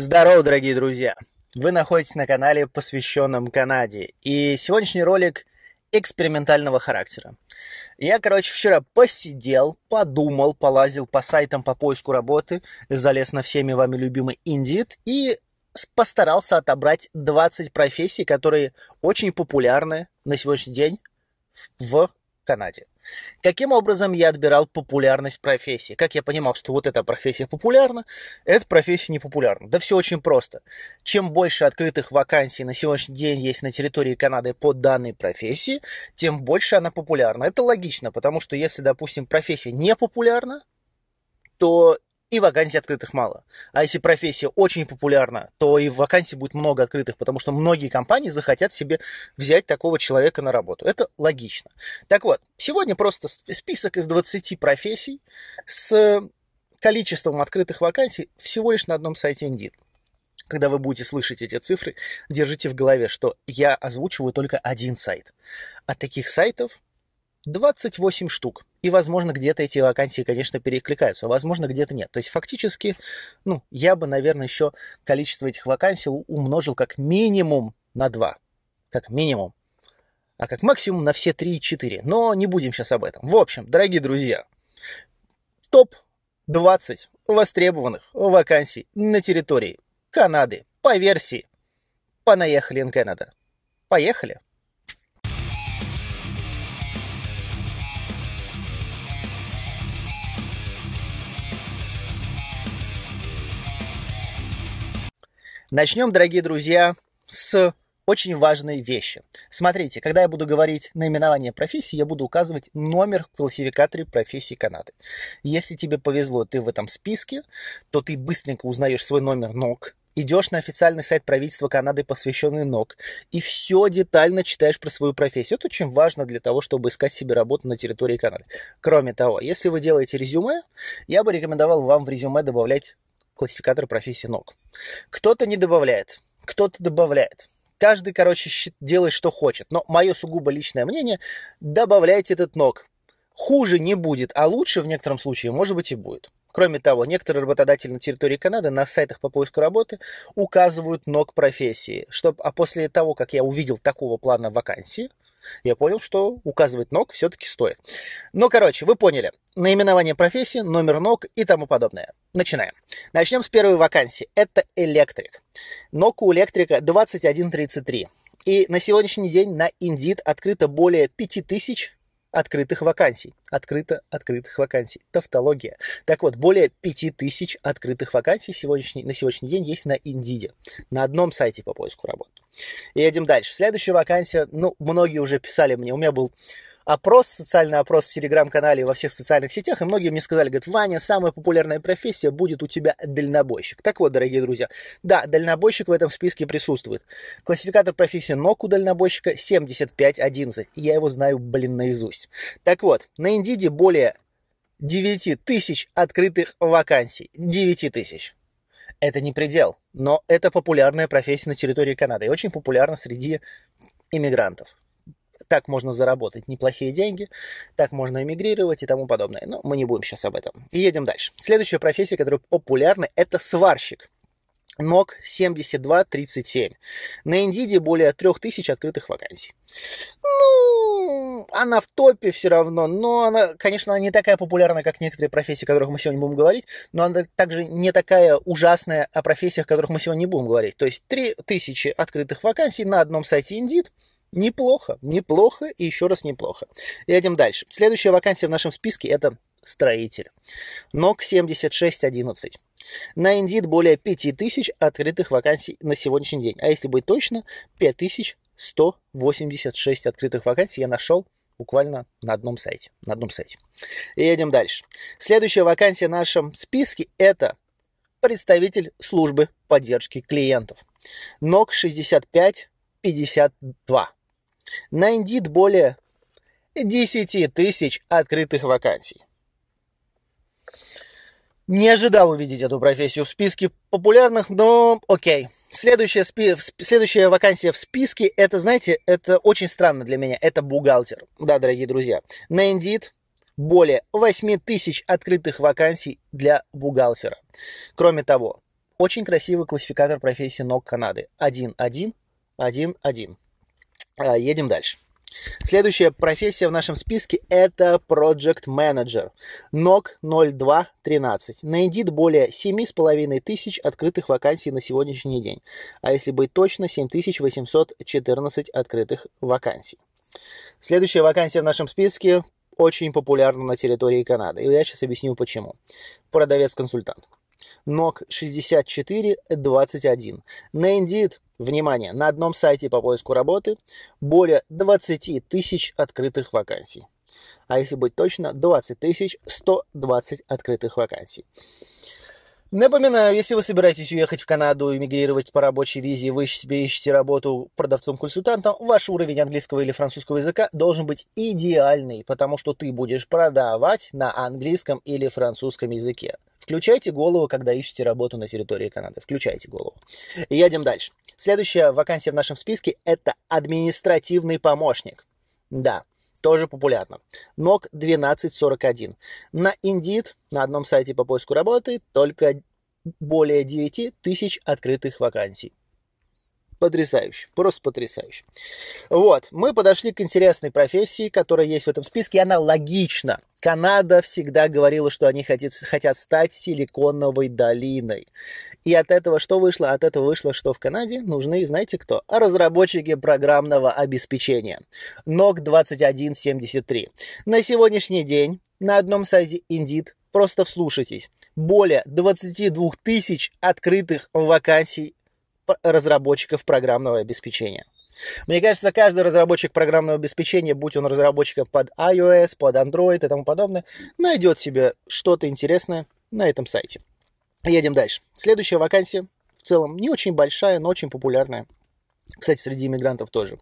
Здорово, дорогие друзья! Вы находитесь на канале, посвященном Канаде, и сегодняшний ролик экспериментального характера. Я, короче, вчера посидел, подумал, полазил по сайтам по поиску работы, залез на всеми вами любимый Индит и постарался отобрать 20 профессий, которые очень популярны на сегодняшний день в Канаде. Каким образом я отбирал популярность профессии? Как я понимал, что вот эта профессия популярна, эта профессия не популярна? Да все очень просто. Чем больше открытых вакансий на сегодняшний день есть на территории Канады по данной профессии, тем больше она популярна. Это логично, потому что если, допустим, профессия не популярна, то и вакансий открытых мало. А если профессия очень популярна, то и вакансий будет много открытых, потому что многие компании захотят себе взять такого человека на работу. Это логично. Так вот, сегодня просто список из 20 профессий с количеством открытых вакансий всего лишь на одном сайте Indeed. Когда вы будете слышать эти цифры, держите в голове, что я озвучиваю только один сайт. А таких сайтов 28 штук. И, возможно, где-то эти вакансии, конечно, перекликаются, а возможно, где-то нет. То есть, фактически, ну, я бы, наверное, еще количество этих вакансий умножил как минимум на 2. Как минимум. А как максимум на все 3-4. Но не будем сейчас об этом. В общем, дорогие друзья, топ-20 востребованных вакансий на территории Канады по версии «Понаехали Канада». А. Поехали! Начнем, дорогие друзья, с очень важной вещи. Смотрите, когда я буду говорить наименование профессии, я буду указывать номер в классификаторе профессии Канады. Если тебе повезло, ты в этом списке, то ты быстренько узнаешь свой номер ног, идешь на официальный сайт правительства Канады, посвященный ног, и все детально читаешь про свою профессию. Это очень важно для того, чтобы искать себе работу на территории Канады. Кроме того, если вы делаете резюме, я бы рекомендовал вам в резюме добавлять классификатор профессии ног. Кто-то не добавляет, кто-то добавляет. Каждый, короче, делает, что хочет. Но мое сугубо личное мнение, добавляйте этот ног. Хуже не будет, а лучше в некотором случае, может быть, и будет. Кроме того, некоторые работодатели на территории Канады на сайтах по поиску работы указывают ног профессии, чтобы, а после того, как я увидел такого плана вакансии, я понял, что указывать ног все-таки стоит. Ну, короче, вы поняли. Наименование профессии, номер ног и тому подобное. Начинаем. Начнем с первой вакансии. Это электрик. Ног у электрика 2133. И на сегодняшний день на Indeed открыто более 5000 открытых вакансий. Открыто открытых вакансий. Тавтология. Так вот, более 5000 открытых вакансий сегодняшний, на сегодняшний день есть на Индиде. На одном сайте по поиску работы. И едем дальше. Следующая вакансия, ну, многие уже писали мне, у меня был опрос, социальный опрос в телеграм-канале и во всех социальных сетях, и многие мне сказали, говорят, Ваня, самая популярная профессия будет у тебя дальнобойщик. Так вот, дорогие друзья, да, дальнобойщик в этом списке присутствует. Классификатор профессии ног у дальнобойщика 7511, и я его знаю, блин, наизусть. Так вот, на Индиде более 9 тысяч открытых вакансий. 9 тысяч это не предел, но это популярная профессия на территории Канады и очень популярна среди иммигрантов. Так можно заработать неплохие деньги, так можно эмигрировать и тому подобное. Но мы не будем сейчас об этом. И едем дальше. Следующая профессия, которая популярна, это сварщик. Ног 7237 37 На Индиде более 3000 открытых вакансий. Ну, ну, она в топе все равно, но она, конечно, не такая популярная, как некоторые профессии, о которых мы сегодня будем говорить, но она также не такая ужасная о профессиях, о которых мы сегодня не будем говорить. То есть 3000 открытых вакансий на одном сайте Indeed, Неплохо, неплохо и еще раз неплохо. Едем дальше. Следующая вакансия в нашем списке – это строитель. НОК 7611. На Indeed более 5000 открытых вакансий на сегодняшний день. А если быть точно, 5000 186 открытых вакансий я нашел буквально на одном сайте. На одном сайте. И едем дальше. Следующая вакансия в нашем списке – это представитель службы поддержки клиентов. НОК 6552. На Indeed более 10 тысяч открытых вакансий. Не ожидал увидеть эту профессию в списке популярных, но окей. Следующая, спи... Следующая вакансия в списке, это, знаете, это очень странно для меня, это бухгалтер. Да, дорогие друзья, на Indeed более 8 тысяч открытых вакансий для бухгалтера. Кроме того, очень красивый классификатор профессии ног Канады. 1-1, 1-1. А, едем дальше. Следующая профессия в нашем списке – это Project Manager. NOC 0213. На Indeed более 7,5 тысяч открытых вакансий на сегодняшний день. А если быть точно, 7814 открытых вакансий. Следующая вакансия в нашем списке очень популярна на территории Канады. И я сейчас объясню почему. Продавец-консультант. NOC 6421. На Indeed Внимание, на одном сайте по поиску работы более 20 тысяч открытых вакансий. А если быть точно, 20 120 открытых вакансий. Напоминаю, если вы собираетесь уехать в Канаду, эмигрировать по рабочей визе, вы себе ищете работу продавцом-консультантом, ваш уровень английского или французского языка должен быть идеальный, потому что ты будешь продавать на английском или французском языке. Включайте голову, когда ищете работу на территории Канады. Включайте голову. И едем дальше. Следующая вакансия в нашем списке – это административный помощник. Да, тоже популярно. NOC 1241. На Indeed, на одном сайте по поиску работы, только более 9 тысяч открытых вакансий. Потрясающе, просто потрясающе. Вот, мы подошли к интересной профессии, которая есть в этом списке, и она логична Канада всегда говорила, что они хотят, хотят стать силиконовой долиной. И от этого что вышло? От этого вышло, что в Канаде нужны, знаете кто? Разработчики программного обеспечения. NOC 2173. На сегодняшний день на одном сайте Indeed Просто вслушайтесь. Более 22 тысяч открытых вакансий разработчиков программного обеспечения. Мне кажется, каждый разработчик программного обеспечения, будь он разработчиком под iOS, под Android и тому подобное, найдет себе что-то интересное на этом сайте. Едем дальше. Следующая вакансия в целом не очень большая, но очень популярная. Кстати, среди иммигрантов тоже.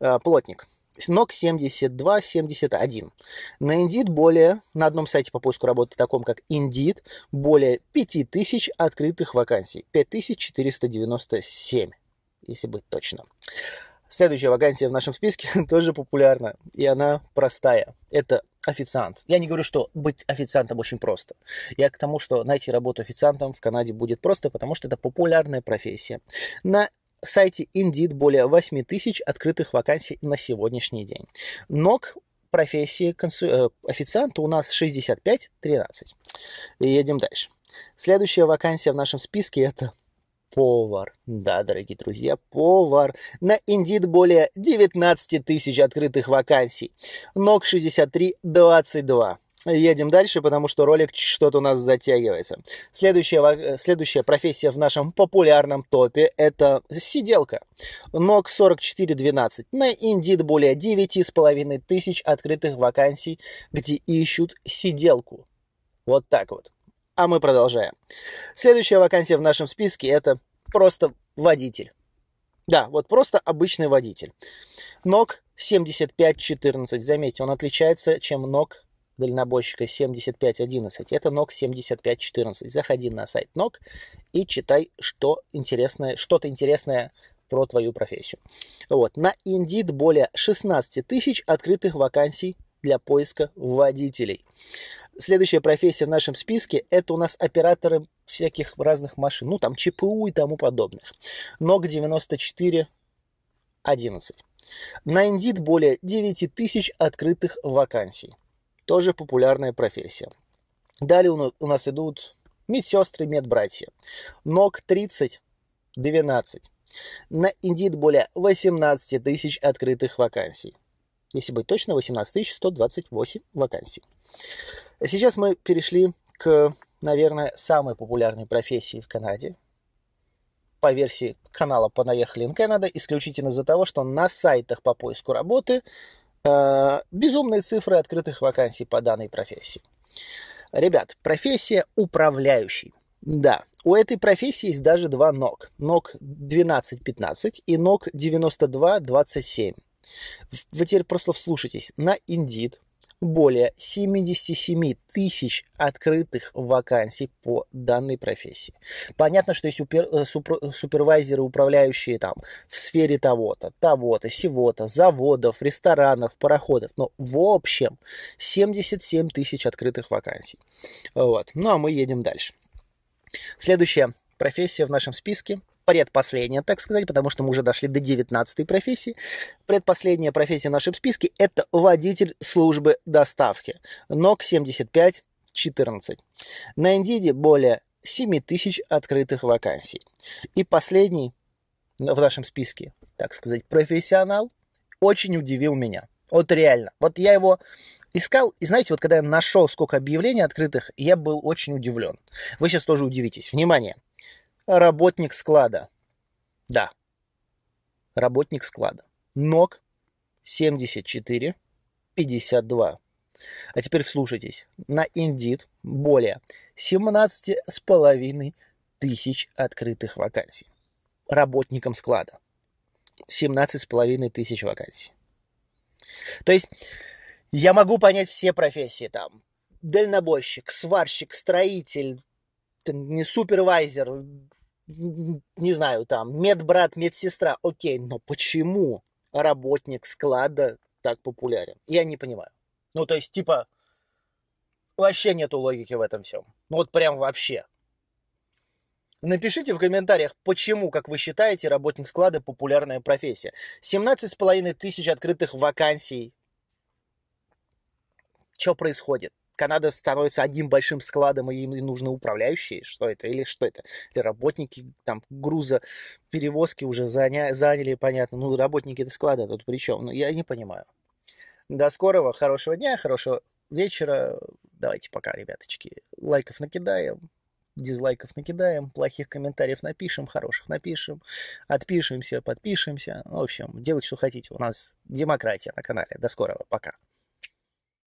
А, плотник. Нок 72-71. На Indeed более, на одном сайте по поиску работы, таком как Indeed, более 5000 открытых вакансий. 5497 если быть точно. Следующая вакансия в нашем списке тоже популярна, и она простая. Это официант. Я не говорю, что быть официантом очень просто. Я к тому, что найти работу официантом в Канаде будет просто, потому что это популярная профессия. На сайте Indeed более 8 тысяч открытых вакансий на сегодняшний день. Ног профессии консу... Э, официанта у нас 65-13. И едем дальше. Следующая вакансия в нашем списке это повар. Да, дорогие друзья, повар. На Indeed более 19 тысяч открытых вакансий. ног 63 22. Едем дальше, потому что ролик что-то у нас затягивается. Следующая, э, следующая профессия в нашем популярном топе – это сиделка. НОК 4412. На Indeed более 9,5 тысяч открытых вакансий, где ищут сиделку. Вот так вот а мы продолжаем. Следующая вакансия в нашем списке – это просто водитель. Да, вот просто обычный водитель. НОК 7514. Заметьте, он отличается, чем НОК дальнобойщика 7511. Это НОК 7514. Заходи на сайт НОК и читай, что интересное, что-то интересное про твою профессию. Вот. На Indeed более 16 тысяч открытых вакансий для поиска водителей следующая профессия в нашем списке – это у нас операторы всяких разных машин, ну, там, ЧПУ и тому подобное. НОК 94 11. На Indeed более 9 тысяч открытых вакансий. Тоже популярная профессия. Далее у нас идут медсестры, медбратья. НОК 30 12. На Indeed более 18 тысяч открытых вакансий. Если быть точно, 18 128 вакансий. Сейчас мы перешли к, наверное, самой популярной профессии в Канаде. По версии канала «Понаехали in Canada» исключительно из-за того, что на сайтах по поиску работы э, безумные цифры открытых вакансий по данной профессии. Ребят, профессия управляющий. Да, у этой профессии есть даже два ног. Ног 12-15 и ног 92-27. Вы теперь просто вслушайтесь. На Indeed – более 77 тысяч открытых вакансий по данной профессии. Понятно, что есть супер, э, супер, э, супервайзеры, управляющие там в сфере того-то, того-то, сего-то, заводов, ресторанов, пароходов, но в общем 77 тысяч открытых вакансий. Вот. Ну а мы едем дальше. Следующая профессия в нашем списке предпоследняя, так сказать, потому что мы уже дошли до 19 профессии. Предпоследняя профессия в нашем списке – это водитель службы доставки. НОК 75 14. На Индиде более 7 тысяч открытых вакансий. И последний в нашем списке, так сказать, профессионал, очень удивил меня. Вот реально. Вот я его искал, и знаете, вот когда я нашел, сколько объявлений открытых, я был очень удивлен. Вы сейчас тоже удивитесь. Внимание! работник склада. Да. Работник склада. Ног 74, 52. А теперь вслушайтесь. На индит более 17,5 тысяч открытых вакансий. Работникам склада. 17,5 тысяч вакансий. То есть я могу понять все профессии там. Дальнобойщик, сварщик, строитель, не супервайзер, не знаю, там, медбрат, медсестра, окей, но почему работник склада так популярен? Я не понимаю. Ну, то есть, типа, вообще нету логики в этом всем. Ну, вот прям вообще. Напишите в комментариях, почему, как вы считаете, работник склада популярная профессия. 17 с половиной тысяч открытых вакансий. Что происходит? Канада становится одним большим складом, и им нужны управляющие, что это, или что это, или работники, там, груза, перевозки уже заня... заняли, понятно, ну, работники до склада тут при чем, ну, я не понимаю. До скорого, хорошего дня, хорошего вечера, давайте пока, ребяточки, лайков накидаем, дизлайков накидаем, плохих комментариев напишем, хороших напишем, отпишемся, подпишемся. В общем, делать, что хотите. У нас демократия на канале. До скорого. Пока.